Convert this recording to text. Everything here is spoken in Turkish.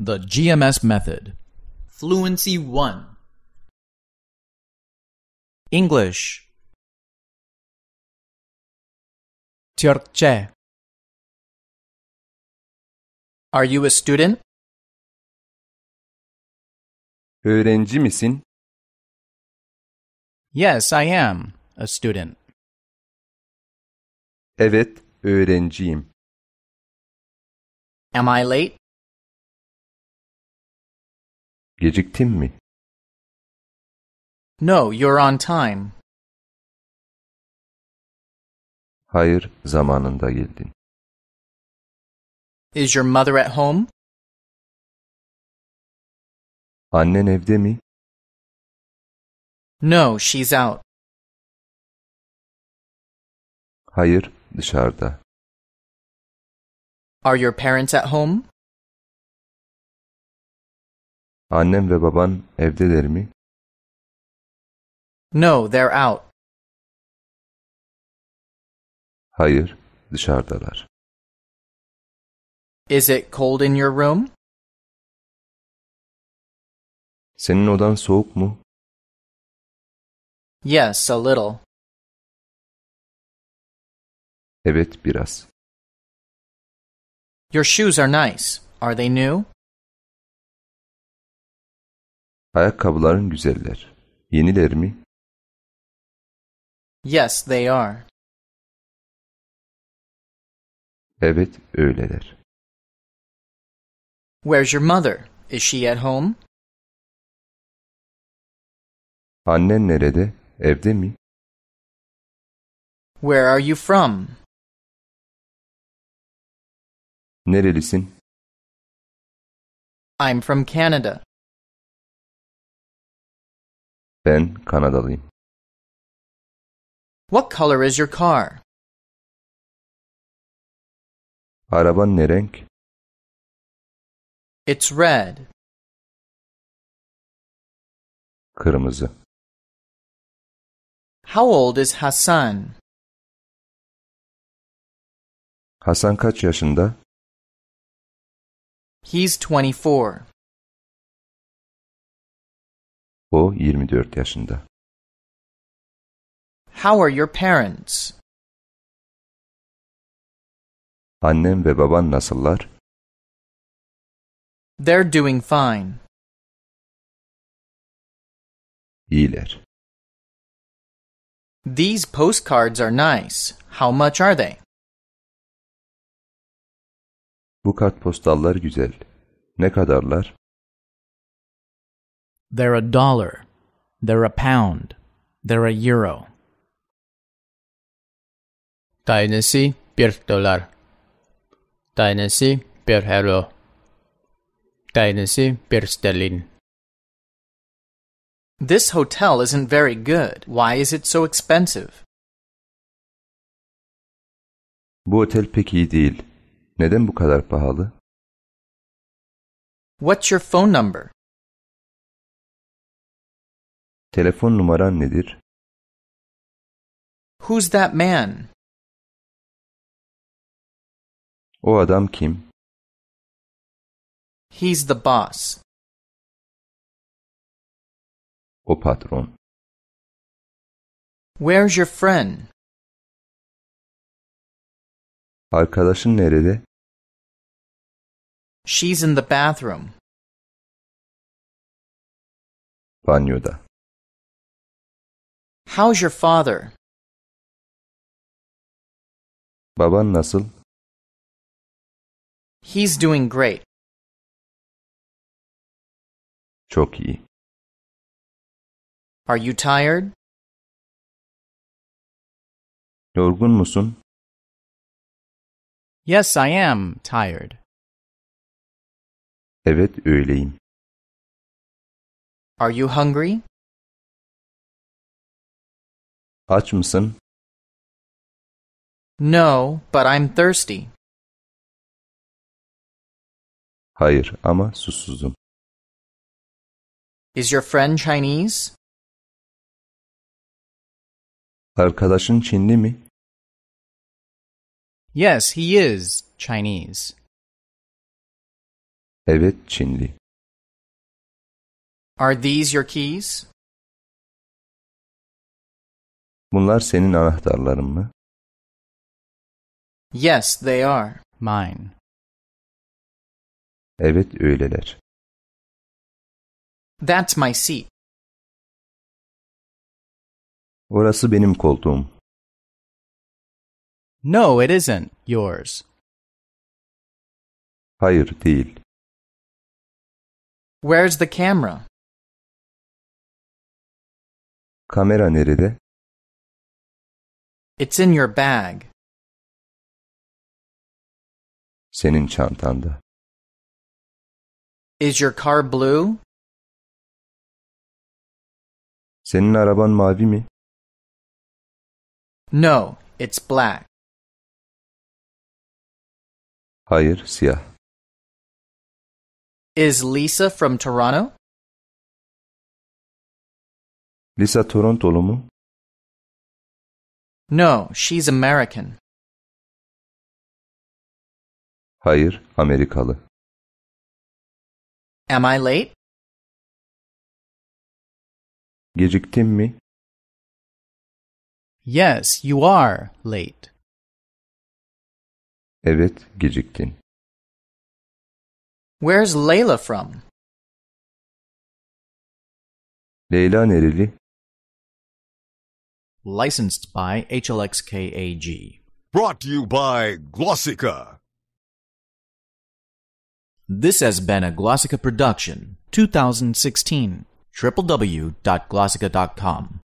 The GMS Method. Fluency 1. English. Türkçe. Are you a student? Öğrenci misin? Yes, I am a student. Evet, öğrenciyim. Am I late? Geciktim mi? No, you're on time. Hayır, zamanında geldin. Is your mother at home? Annen evde mi? No, she's out. Hayır, dışarıda. Are your parents at home? Annem ve baban evdeler mi? No, they're out. Hayır, dışarıdalar. Is it cold in your room? Senin odan soğuk mu? Yes, a little. Evet, biraz. Your shoes are nice. Are they new? Ayakkabıların güzeller. Yeniler mi? Yes, they are. Evet, öyleler. Where's your mother? Is she at home? Annen nerede? Evde mi? Where are you from? Nerelisin? I'm from Canada. Ben Kanadalıyım. What color is your car? Araban ne renk? It's red. Kırmızı. How old is Hasan? Hasan kaç yaşında? He's 24. O 24 yaşında. How are your parents? Annem ve baban nasıllar? They're doing fine. İyiler. These postcards are nice. How much are they? Bu kartpostallar güzel. Ne kadarlar? They're a dollar. They're a pound. They're a euro. Tanesi bir dolar. Tanesi bir euro. Tanesi bir sterlin. This hotel isn't very good. Why is it so expensive? Bu otel pek iyi değil. Neden bu kadar pahalı? What's your phone number? Telefon numaran nedir? Who's that man? O adam kim? He's the boss. O patron. Where's your friend? Arkadaşın nerede? She's in the bathroom. Banyoda. How's your father? Baban nasıl? He's doing great. Çok iyi. Are you tired? Yorgun musun? Yes, I am tired. Evet, öyleyim. Are you hungry? Aç mısın? No, but I'm thirsty. Hayır ama susuzum. Is your friend Chinese? Arkadaşın Çinli mi? Yes, he is Chinese. Evet, Çinli. Are these your keys? Bunlar senin anahtarların mı? Yes, they are. Mine. Evet, öyleler. That's my seat. Orası benim koltuğum. No, it isn't yours. Hayır, değil. Where's the camera? Kamera nerede? It's in your bag. Senin çantanda. Is your car blue? Senin araban mavi mi? No, it's black. Hayır, siyah. Is Lisa from Toronto? Lisa Torontolu mu? No, she's American. Hayır, Amerikalı. Am I late? Geciktim mi? Yes, you are late. Evet, geciktin. Where's Layla from? Leyla nereli? Licensed by HLXKAG. Brought to you by Glossica. This has been a Glossica production, 2016. www.glossica.com.